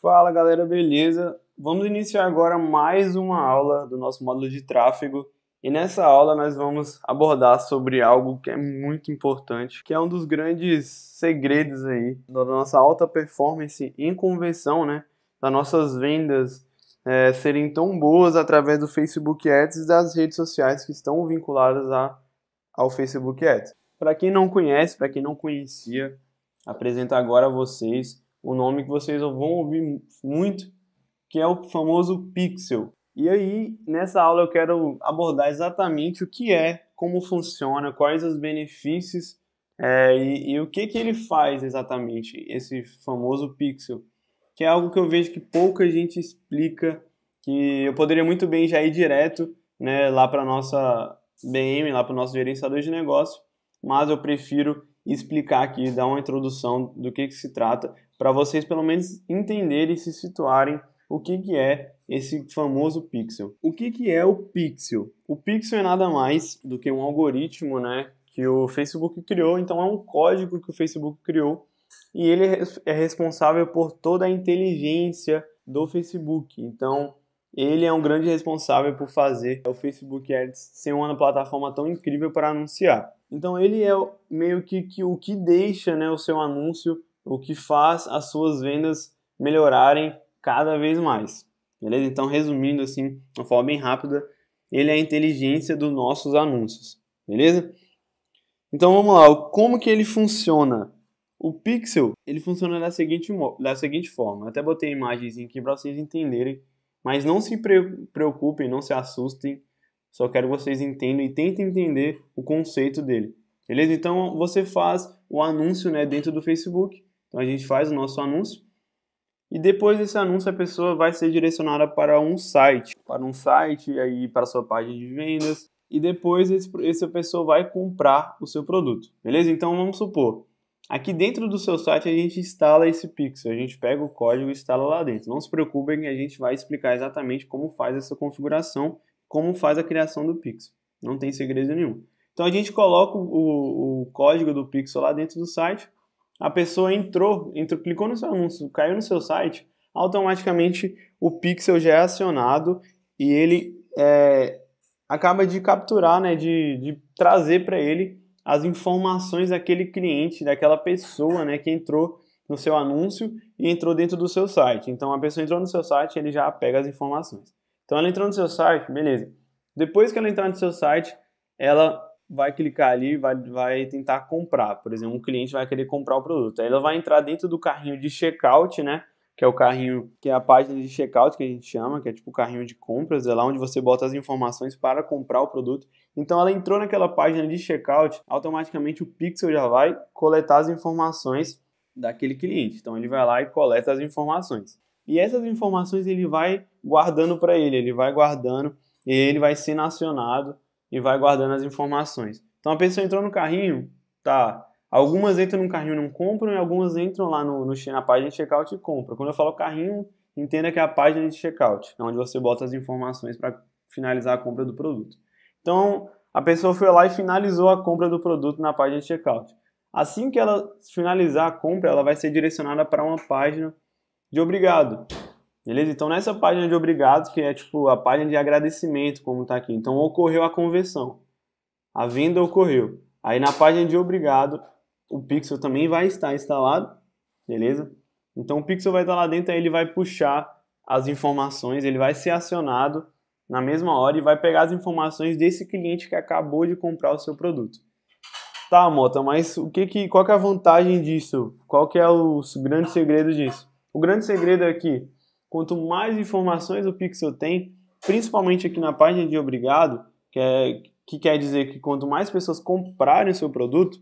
Fala galera, beleza? Vamos iniciar agora mais uma aula do nosso módulo de tráfego. E nessa aula nós vamos abordar sobre algo que é muito importante, que é um dos grandes segredos aí da nossa alta performance em conversão, né? Das nossas vendas é, serem tão boas através do Facebook Ads e das redes sociais que estão vinculadas a, ao Facebook Ads. Para quem não conhece, para quem não conhecia, apresento agora a vocês o nome que vocês vão ouvir muito, que é o famoso pixel. E aí, nessa aula eu quero abordar exatamente o que é, como funciona, quais os benefícios é, e, e, o que, que ele faz exatamente, esse famoso pixel, que é algo que eu vejo que pouca gente explica, que eu poderia muito bem já ir direto né, lá para a nossa BM, lá para o nosso gerenciador de negócio, mas eu prefiro explicar aqui, dar uma introdução do que, que se trata, para vocês pelo menos entenderem e se situarem o que, que é esse famoso pixel. O que, que é o pixel? O pixel é nada mais do que um algoritmo né, que o Facebook criou, então é um código que o Facebook criou e ele é, é responsável por toda a inteligência do Facebook. Então, ele é um grande responsável por fazer o Facebook Ads ser uma plataforma tão incrível para anunciar. Então, ele é meio que, o que deixa né, o seu anúncio o que faz as suas vendas melhorarem cada vez mais. Beleza? Então, resumindo assim, de uma forma bem rápida, ele é a inteligência dos nossos anúncios. Beleza? Então vamos lá, como que ele funciona? O pixel, ele funciona da seguinte, da seguinte forma. Eu até botei imagens aqui para vocês entenderem, mas não se pre preocupem, não se assustem. Só quero que vocês entendam e tentem entender o conceito dele. Beleza? Então você faz o anúncio né, dentro do Facebook então a gente faz o nosso anúncio e depois desse anúncio a pessoa vai ser direcionada para um site, para um site aí para a sua página de vendas e depois esse, essa pessoa vai comprar o seu produto, beleza? Então vamos supor, aqui dentro do seu site a gente instala esse pixel, a gente pega o código e instala lá dentro. Não se preocupem que a gente vai explicar exatamente como faz essa configuração, como faz a criação do pixel. Não tem segredo nenhum. Então a gente coloca o, o código do pixel lá dentro do site a pessoa entrou, entrou, clicou no seu anúncio, caiu no seu site, automaticamente o pixel já é acionado e ele é, acaba de capturar, né, de, de trazer para ele as informações daquele cliente, daquela pessoa né, que entrou no seu anúncio e entrou dentro do seu site. Então a pessoa entrou no seu site, ele já pega as informações. Então ela entrou no seu site, beleza. Depois que ela entrar no seu site, ela vai clicar ali, vai, vai tentar comprar. Por exemplo, um cliente vai querer comprar o produto. Aí ela vai entrar dentro do carrinho de checkout, né? Que é o carrinho, que é a página de checkout que a gente chama, que é tipo o carrinho de compras, é lá onde você bota as informações para comprar o produto. Então ela entrou naquela página de checkout, automaticamente o Pixel já vai coletar as informações daquele cliente. Então ele vai lá e coleta as informações. E essas informações ele vai guardando para ele, ele vai guardando e ele vai sendo acionado e vai guardando as informações. Então a pessoa entrou no carrinho, tá? Algumas entram no carrinho e não compram, e algumas entram lá no, no, na página de checkout e compram. Quando eu falo carrinho, entenda que é a página de checkout, é onde você bota as informações para finalizar a compra do produto. Então a pessoa foi lá e finalizou a compra do produto na página de checkout. Assim que ela finalizar a compra, ela vai ser direcionada para uma página de obrigado. Beleza? Então, nessa página de obrigado, que é tipo a página de agradecimento, como está aqui. Então, ocorreu a conversão. A venda ocorreu. Aí, na página de obrigado, o Pixel também vai estar instalado. Beleza? Então, o Pixel vai estar lá dentro, aí ele vai puxar as informações, ele vai ser acionado na mesma hora e vai pegar as informações desse cliente que acabou de comprar o seu produto. Tá, Mota, mas o que que, qual que é a vantagem disso? Qual que é o grande segredo disso? O grande segredo é que Quanto mais informações o pixel tem, principalmente aqui na página de obrigado, que, é, que quer dizer que quanto mais pessoas comprarem o seu produto,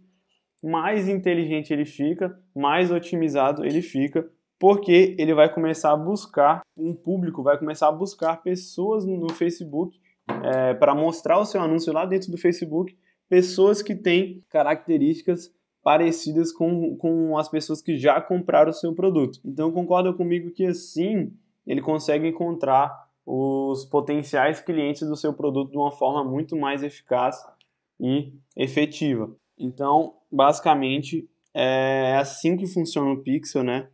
mais inteligente ele fica, mais otimizado ele fica, porque ele vai começar a buscar um público, vai começar a buscar pessoas no Facebook é, para mostrar o seu anúncio lá dentro do Facebook, pessoas que têm características parecidas com, com as pessoas que já compraram o seu produto. Então concorda comigo que assim ele consegue encontrar os potenciais clientes do seu produto de uma forma muito mais eficaz e efetiva. Então, basicamente, é assim que funciona o Pixel, né?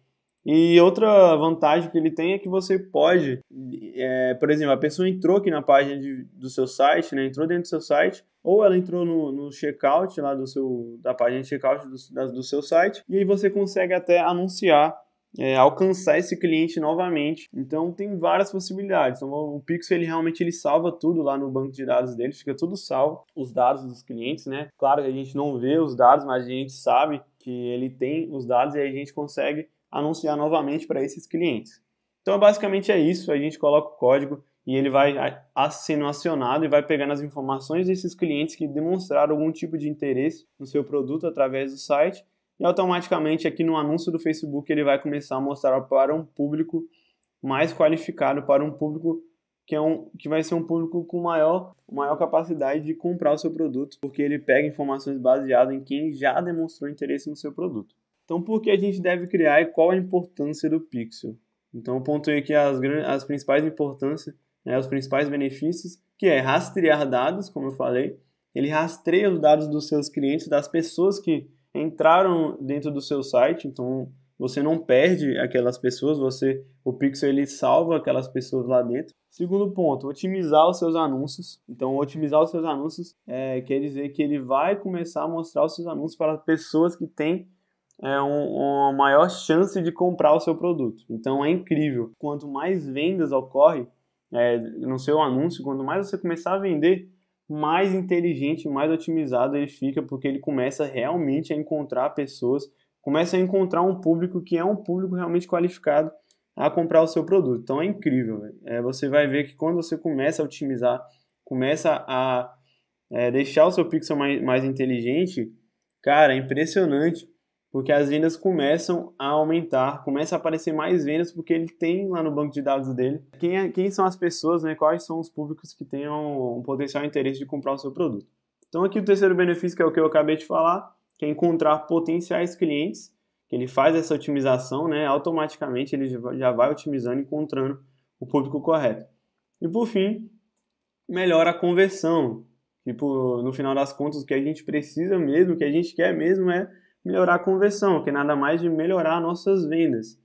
E outra vantagem que ele tem é que você pode, é, por exemplo, a pessoa entrou aqui na página de, do seu site, né, entrou dentro do seu site, ou ela entrou no, no checkout lá do seu, da página de checkout do, da, do seu site, e aí você consegue até anunciar, é, alcançar esse cliente novamente. Então tem várias possibilidades. Então, o Pixel ele realmente ele salva tudo lá no banco de dados dele, fica tudo salvo, os dados dos clientes, né? Claro que a gente não vê os dados, mas a gente sabe que ele tem os dados e aí a gente consegue anunciar novamente para esses clientes. Então, basicamente é isso. A gente coloca o código e ele vai sendo acionado e vai pegando as informações desses clientes que demonstraram algum tipo de interesse no seu produto através do site e automaticamente aqui no anúncio do Facebook ele vai começar a mostrar para um público mais qualificado, para um público que, é um, que vai ser um público com maior, maior capacidade de comprar o seu produto, porque ele pega informações baseadas em quem já demonstrou interesse no seu produto. Então, por que a gente deve criar e qual a importância do pixel? Então, eu pontuei é aqui as, as principais importâncias, né, os principais benefícios, que é rastrear dados, como eu falei. Ele rastreia os dados dos seus clientes, das pessoas que entraram dentro do seu site. Então, você não perde aquelas pessoas, você o pixel ele salva aquelas pessoas lá dentro. Segundo ponto, otimizar os seus anúncios. Então, otimizar os seus anúncios é, quer dizer que ele vai começar a mostrar os seus anúncios para pessoas que têm é um, uma maior chance de comprar o seu produto. Então é incrível. Quanto mais vendas ocorre é, no seu anúncio, quanto mais você começar a vender, mais inteligente, mais otimizado ele fica, porque ele começa realmente a encontrar pessoas, começa a encontrar um público que é um público realmente qualificado a comprar o seu produto. Então é incrível. É, você vai ver que quando você começa a otimizar, começa a é, deixar o seu pixel mais, mais inteligente, cara, é impressionante porque as vendas começam a aumentar, começa a aparecer mais vendas, porque ele tem lá no banco de dados dele quem, é, quem são as pessoas, né, quais são os públicos que tenham um potencial interesse de comprar o seu produto. Então aqui o terceiro benefício, que é o que eu acabei de falar, que é encontrar potenciais clientes, que ele faz essa otimização, né, automaticamente ele já vai otimizando, encontrando o público correto. E por fim, melhora a conversão. Tipo, no final das contas, o que a gente precisa mesmo, o que a gente quer mesmo é melhorar a conversão, que é nada mais de melhorar nossas vendas.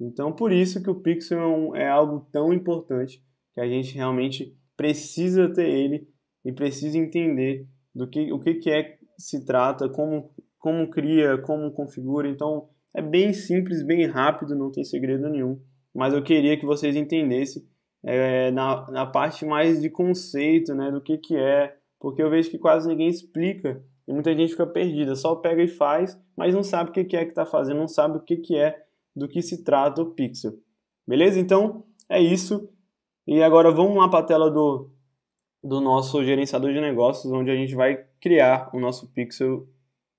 Então, por isso que o pixel é, um, é algo tão importante que a gente realmente precisa ter ele e precisa entender do que o que, que é se trata, como como cria, como configura. Então, é bem simples, bem rápido, não tem segredo nenhum. Mas eu queria que vocês entendessem é, na, na parte mais de conceito, né, do que, que é, porque eu vejo que quase ninguém explica e muita gente fica perdida, só pega e faz, mas não sabe o que é que está fazendo, não sabe o que é, do que se trata o pixel. Beleza? Então é isso. E agora vamos lá para a tela do, do nosso gerenciador de negócios, onde a gente vai criar o nosso pixel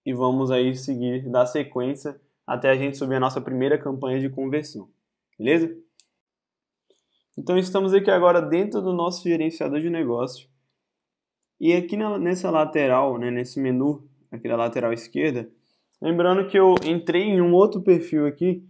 e vamos aí seguir da sequência até a gente subir a nossa primeira campanha de conversão. Beleza? Então estamos aqui agora dentro do nosso gerenciador de negócios e aqui na, nessa lateral, né, nesse menu, aqui da lateral esquerda, lembrando que eu entrei em um outro perfil aqui,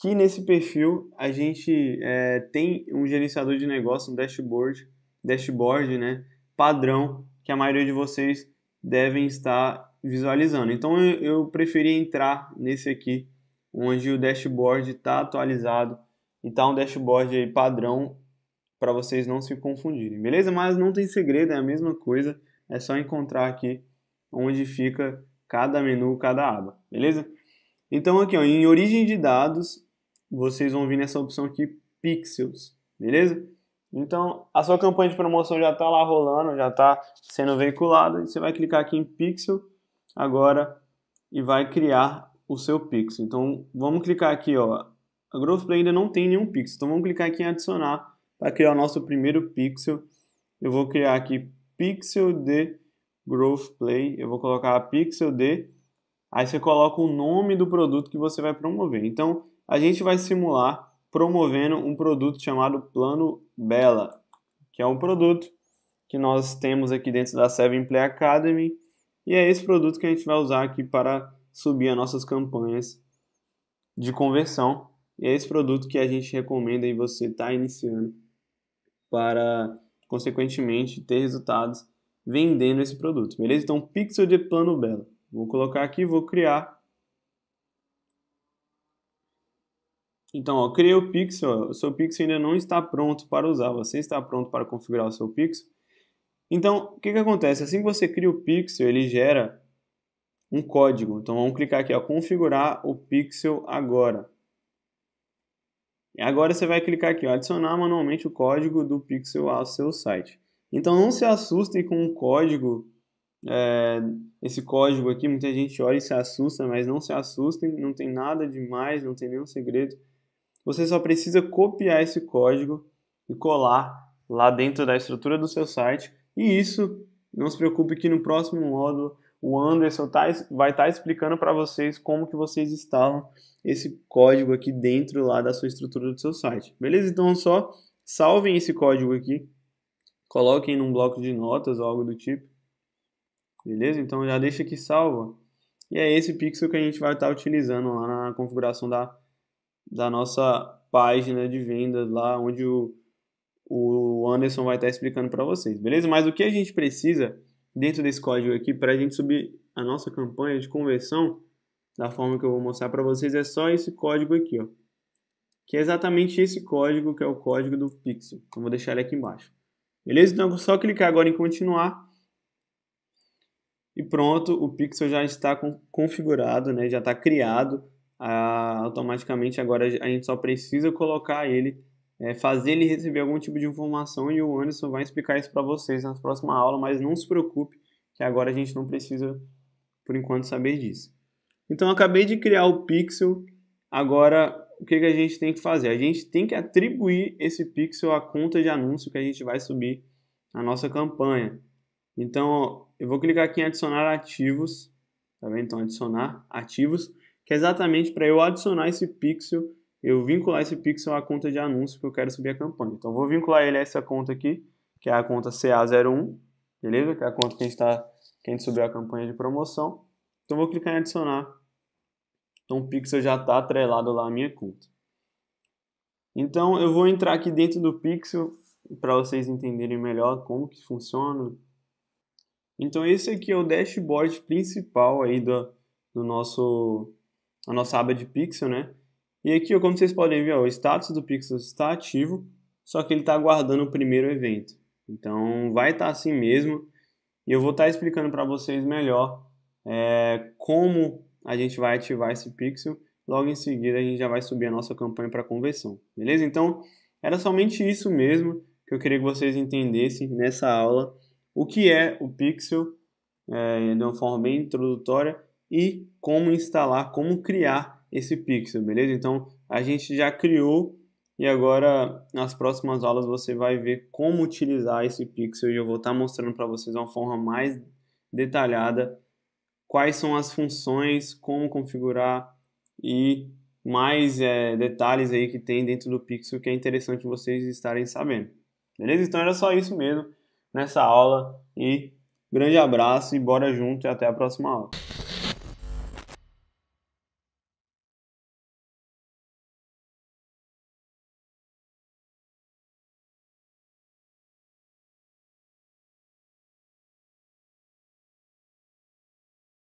que nesse perfil a gente é, tem um gerenciador de negócio, um dashboard, dashboard né, padrão, que a maioria de vocês devem estar visualizando. Então eu, eu preferi entrar nesse aqui, onde o dashboard está atualizado e está um dashboard padrão para vocês não se confundirem, beleza? Mas não tem segredo, é a mesma coisa, é só encontrar aqui onde fica cada menu, cada aba, beleza? Então aqui ó, em origem de dados, vocês vão vir nessa opção aqui, pixels, beleza? Então a sua campanha de promoção já está lá rolando, já está sendo veiculada, você vai clicar aqui em pixel agora e vai criar o seu pixel. Então vamos clicar aqui, ó, a Growth Play ainda não tem nenhum pixel, então vamos clicar aqui em adicionar para criar o nosso primeiro pixel, eu vou criar aqui pixel de growth play, eu vou colocar pixel de, aí você coloca o nome do produto que você vai promover. Então, a gente vai simular promovendo um produto chamado Plano Bela, que é um produto que nós temos aqui dentro da Seven Play Academy, e é esse produto que a gente vai usar aqui para subir as nossas campanhas de conversão. E é esse produto que a gente recomenda e você está iniciando para, consequentemente, ter resultados vendendo esse produto, beleza? Então, pixel de plano belo. Vou colocar aqui, vou criar. Então, ó, criei o pixel, o seu pixel ainda não está pronto para usar, você está pronto para configurar o seu pixel. Então, o que, que acontece? Assim que você cria o pixel, ele gera um código. Então, vamos clicar aqui, ó, configurar o pixel agora. Agora você vai clicar aqui, ó, adicionar manualmente o código do pixel ao seu site. Então não se assustem com o código, é, esse código aqui, muita gente olha e se assusta, mas não se assustem, não tem nada demais, não tem nenhum segredo. Você só precisa copiar esse código e colar lá dentro da estrutura do seu site. E isso, não se preocupe que no próximo módulo o Anderson tá, vai estar tá explicando para vocês como que vocês instalam esse código aqui dentro lá da sua estrutura do seu site. Beleza? Então só salvem esse código aqui, coloquem num bloco de notas ou algo do tipo. Beleza? Então já deixa aqui salvo. E é esse pixel que a gente vai estar tá utilizando lá na configuração da, da nossa página de vendas lá, onde o, o Anderson vai estar tá explicando para vocês. Beleza? Mas o que a gente precisa dentro desse código aqui para a gente subir a nossa campanha de conversão da forma que eu vou mostrar para vocês é só esse código aqui, ó, que é exatamente esse código que é o código do Pixel. Eu vou deixar ele aqui embaixo. Beleza? Então é só clicar agora em continuar e pronto, o Pixel já está configurado, né? já está criado. Ah, automaticamente agora a gente só precisa colocar ele é, fazer ele receber algum tipo de informação e o Anderson vai explicar isso para vocês na próxima aula, mas não se preocupe que agora a gente não precisa, por enquanto, saber disso. Então, acabei de criar o pixel, agora o que, que a gente tem que fazer? A gente tem que atribuir esse pixel à conta de anúncio que a gente vai subir na nossa campanha. Então, eu vou clicar aqui em adicionar ativos, tá vendo? Então, adicionar ativos, que é exatamente para eu adicionar esse pixel eu vincular esse pixel à conta de anúncio que eu quero subir a campanha. Então, vou vincular ele a essa conta aqui, que é a conta CA01, beleza? Que é a conta que a gente, tá, que a gente subiu a campanha de promoção. Então, vou clicar em adicionar. Então, o pixel já está atrelado lá à minha conta. Então, eu vou entrar aqui dentro do pixel para vocês entenderem melhor como que funciona. Então, esse aqui é o dashboard principal aí do, do nosso, a nossa aba de pixel, né? E aqui, como vocês podem ver, o status do Pixel está ativo, só que ele está aguardando o primeiro evento. Então, vai estar tá assim mesmo. E eu vou estar tá explicando para vocês melhor é, como a gente vai ativar esse Pixel. Logo em seguida, a gente já vai subir a nossa campanha para conversão. Beleza? Então, era somente isso mesmo que eu queria que vocês entendessem nessa aula. O que é o Pixel, é, de uma forma bem introdutória, e como instalar, como criar esse pixel, beleza? Então a gente já criou e agora nas próximas aulas você vai ver como utilizar esse pixel e eu vou estar mostrando para vocês de uma forma mais detalhada quais são as funções, como configurar e mais é, detalhes aí que tem dentro do pixel que é interessante vocês estarem sabendo. Beleza? Então era só isso mesmo nessa aula e grande abraço e bora junto e até a próxima aula.